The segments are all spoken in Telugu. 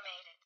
automated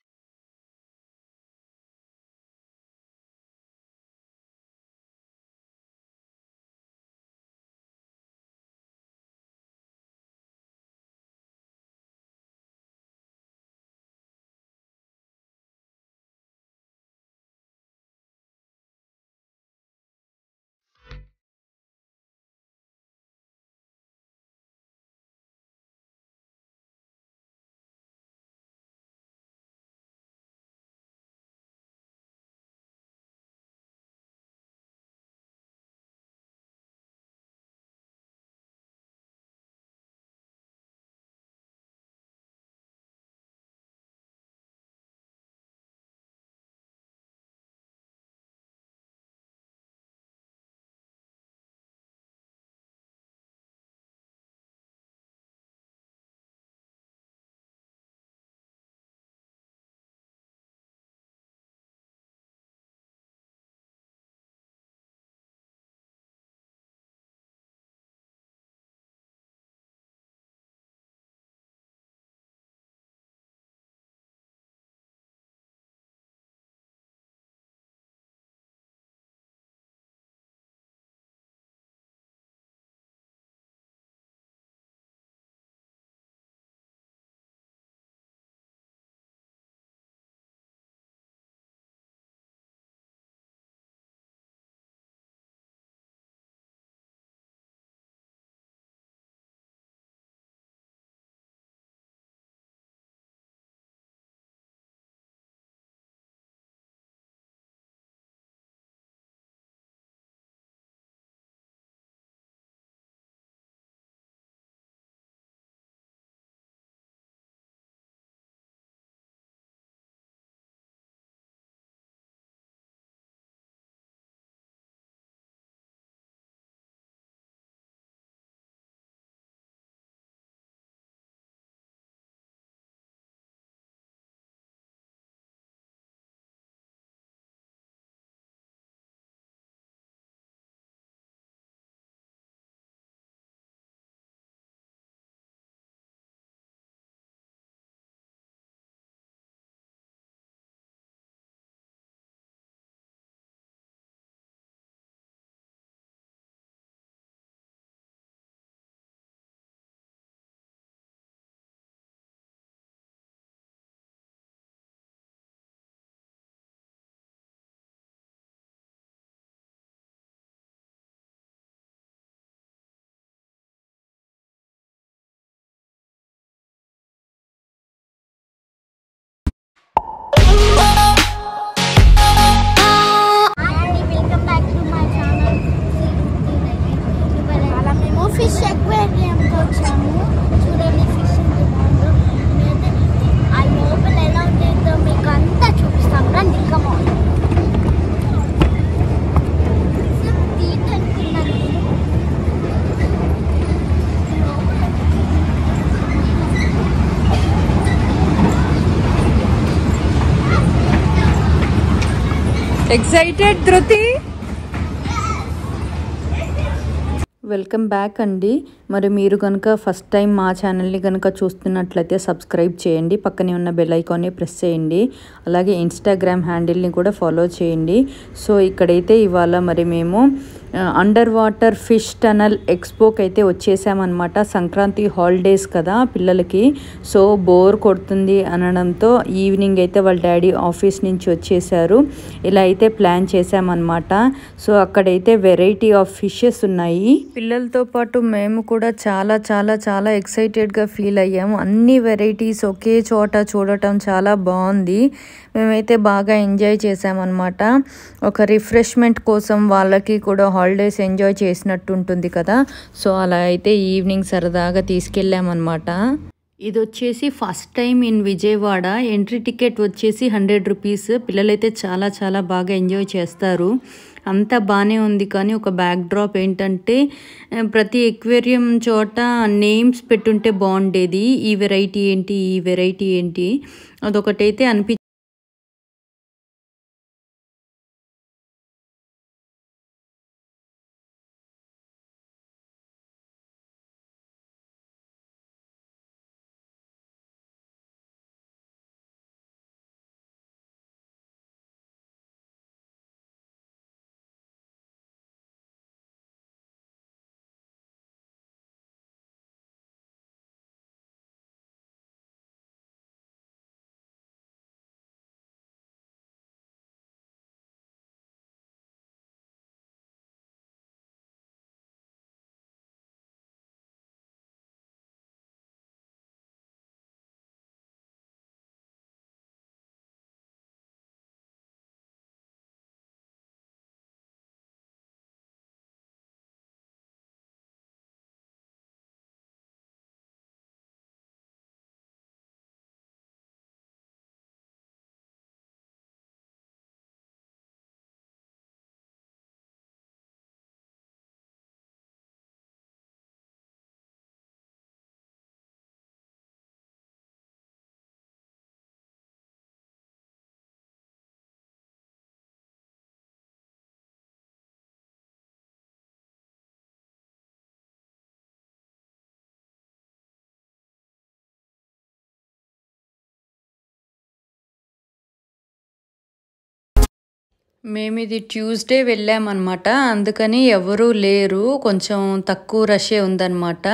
excited Dhruti welcome back అండి మరి మీరు కనుక ఫస్ట్ టైం మా ఛానల్ని కనుక చూస్తున్నట్లయితే సబ్స్క్రైబ్ చేయండి పక్కనే ఉన్న బెల్ ఐకాన్ని ప్రెస్ చేయండి అలాగే ఇన్స్టాగ్రామ్ హ్యాండిల్ని కూడా ఫాలో చేయండి సో ఇక్కడైతే ఇవాళ మరి మేము అండర్ వాటర్ ఫిష్ టనల్ ఎక్స్పోకి అయితే వచ్చేసామన్నమాట సంక్రాంతి హాలిడేస్ కదా పిల్లలకి సో బోర్ కొడుతుంది అనడంతో ఈవినింగ్ అయితే వాళ్ళ డాడీ ఆఫీస్ నుంచి వచ్చేసారు ఇలా అయితే ప్లాన్ చేశామన్నమాట సో అక్కడైతే వెరైటీ ఆఫ్ ఫిషెస్ ఉన్నాయి పిల్లలతో పాటు మేము కూడా చాలా చాలా చాలా ఎక్సైటెడ్గా ఫీల్ అయ్యాము అన్ని వెరైటీస్ ఒకే చోట చూడటం చాలా బాగుంది మేమైతే బాగా ఎంజాయ్ చేసామన్నమాట ఒక రిఫ్రెష్మెంట్ కోసం వాళ్ళకి కూడా హాలిడేస్ ఎంజాయ్ చేసినట్టు ఉంటుంది కదా సో అలా అయితే ఈవినింగ్ సరదాగా తీసుకెళ్ళామన్నమాట ఇది వచ్చేసి first time in Vijayawada entry ticket వచ్చేసి హండ్రెడ్ రూపీస్ పిల్లలైతే చాలా చాలా బాగా ఎంజాయ్ చేస్తారు అంతా బాగానే ఉంది కానీ ఒక బ్యాక్ డ్రాప్ ఏంటంటే ప్రతి ఎక్వేరియం చోట నేమ్స్ పెట్టుంటే బాగుండేది ఈ వెరైటీ ఏంటి ఈ వెరైటీ ఏంటి అదొకటైతే అనిపి మేము ఇది ట్యూస్డే వెళ్ళామన్నమాట అందుకని ఎవరూ లేరు కొంచెం తక్కువ రషే ఉందన్నమాట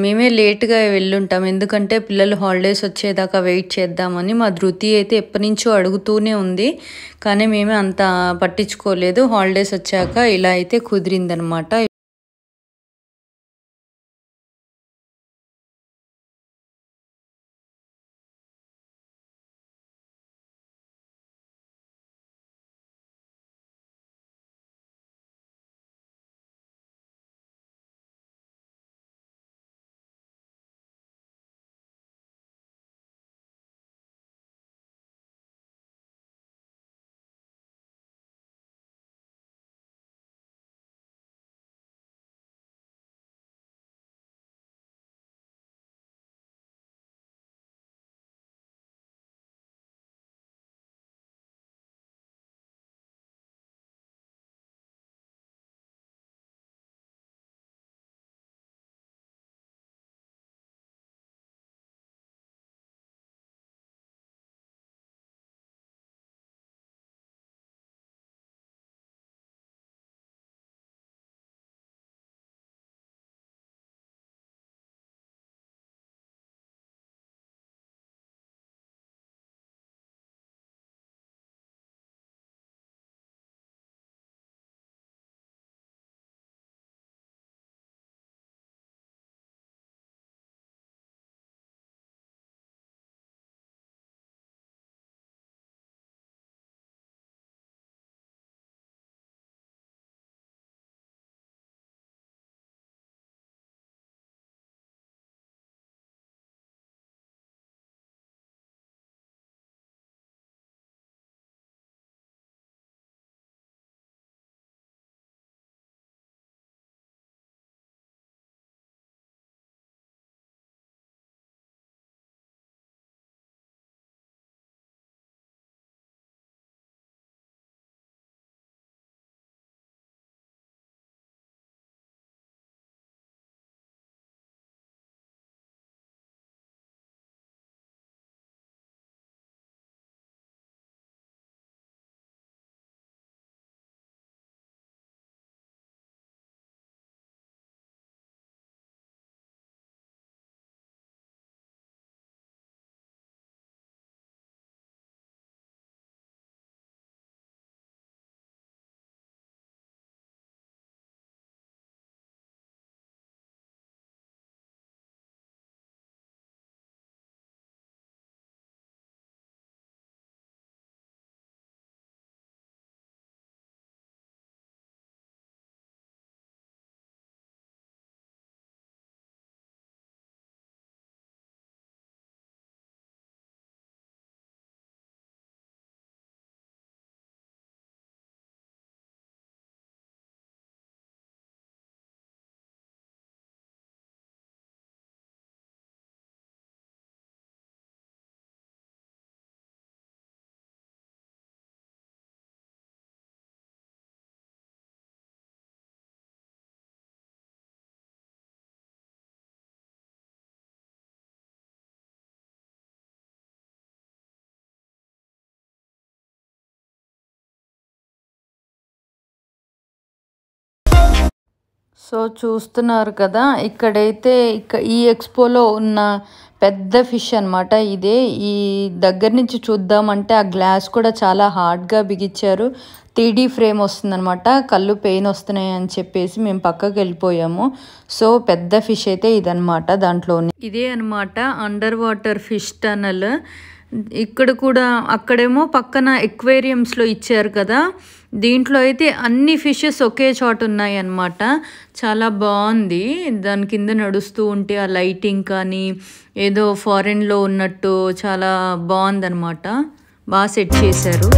మేమే లేట్గా వెళ్ళుంటాం ఎందుకంటే పిల్లలు హాలిడేస్ వచ్చేదాకా వెయిట్ చేద్దామని మా ధృతి అయితే ఎప్పటి నుంచో అడుగుతూనే ఉంది కానీ మేమే అంత పట్టించుకోలేదు హాలిడేస్ వచ్చాక ఇలా అయితే కుదిరిందనమాట సో చూస్తున్నారు కదా ఇక్కడైతే ఇక ఈ ఎక్స్పోలో ఉన్న పెద్ద ఫిష్ అనమాట ఇదే ఈ దగ్గర నుంచి చూద్దామంటే ఆ గ్లాస్ కూడా చాలా హార్డ్గా బిగించారు త్రీడీ ఫ్రేమ్ వస్తుందనమాట కళ్ళు పెయిన్ వస్తున్నాయి అని చెప్పేసి మేము పక్కకి వెళ్ళిపోయాము సో పెద్ద ఫిష్ అయితే ఇదనమాట దాంట్లోని ఇదే అనమాట అండర్ వాటర్ ఫిష్ టనల్ ఇక్కడ కూడా అక్కడేమో పక్కన ఎక్వేరియంస్లో ఇచ్చారు కదా దీంట్లో అయితే అన్ని ఫిషెస్ ఒకే చోట ఉన్నాయి అన్నమాట చాలా బాగుంది దాని కింద నడుస్తూ ఉంటే ఆ లైటింగ్ కానీ ఏదో ఫారెన్లో ఉన్నట్టు చాలా బాగుందన్నమాట బాగా సెట్ చేశారు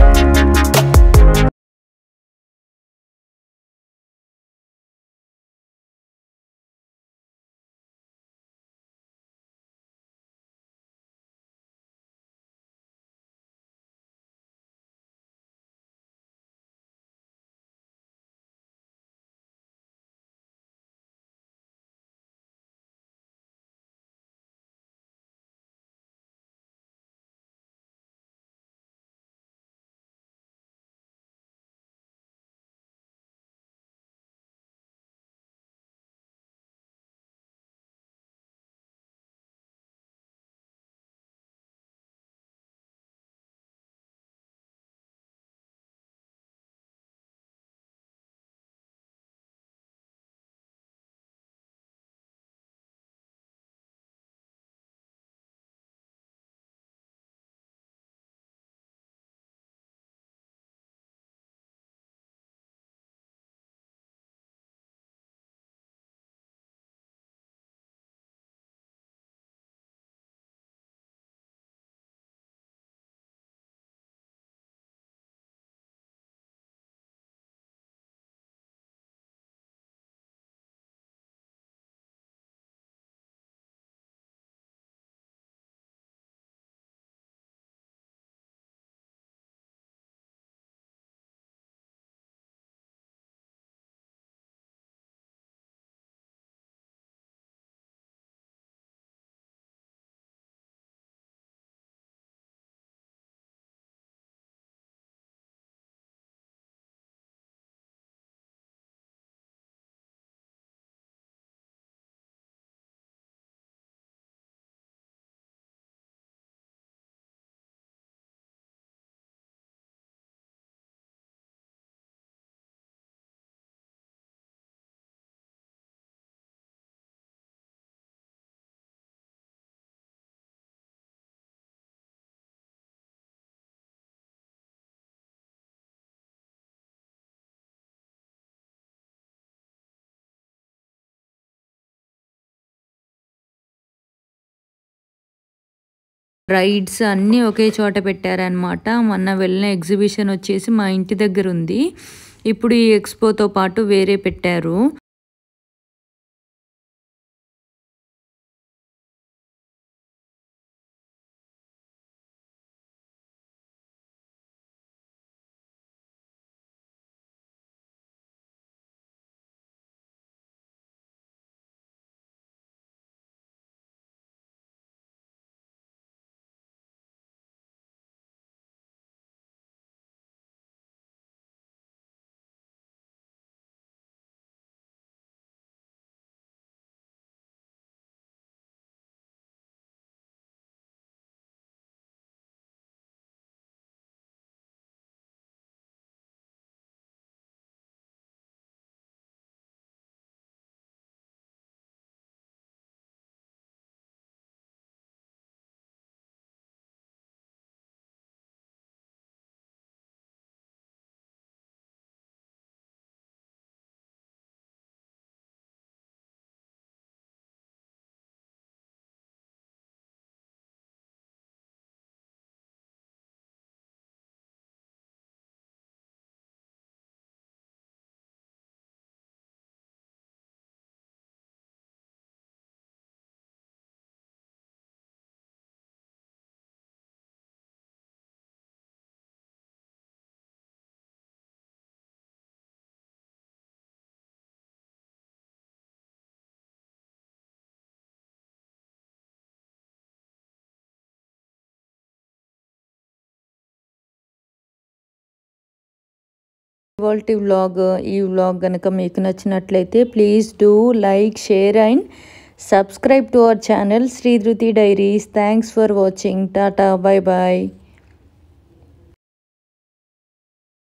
రైడ్స్ అన్నీ ఒకే చోట పెట్టారనమాట మొన్న వెళ్ళిన ఎగ్జిబిషన్ వచ్చేసి మా ఇంటి దగ్గర ఉంది ఇప్పుడు ఈ ఎక్స్పోతో పాటు వేరే పెట్టారు ఇవాల్టి వ్లాగ్ ఈ వ్లాగ్ కనుక మీకు నచ్చినట్లయితే please do like share and subscribe to our channel Sridhruti diaries thanks for watching tata bye bye